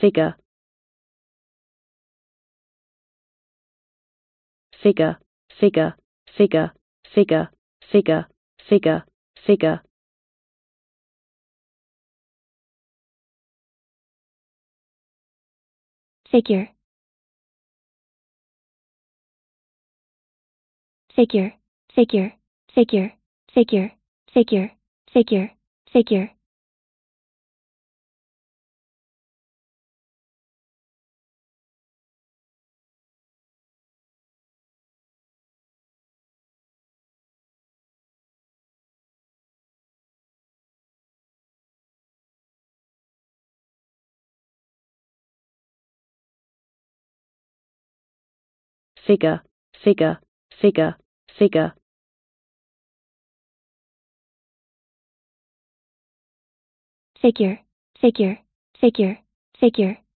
figure figure figure figure figure figure figure figure figure figure figure figure figure figure figure figure, figure, figure, figure. Figure, figure, figure, figure.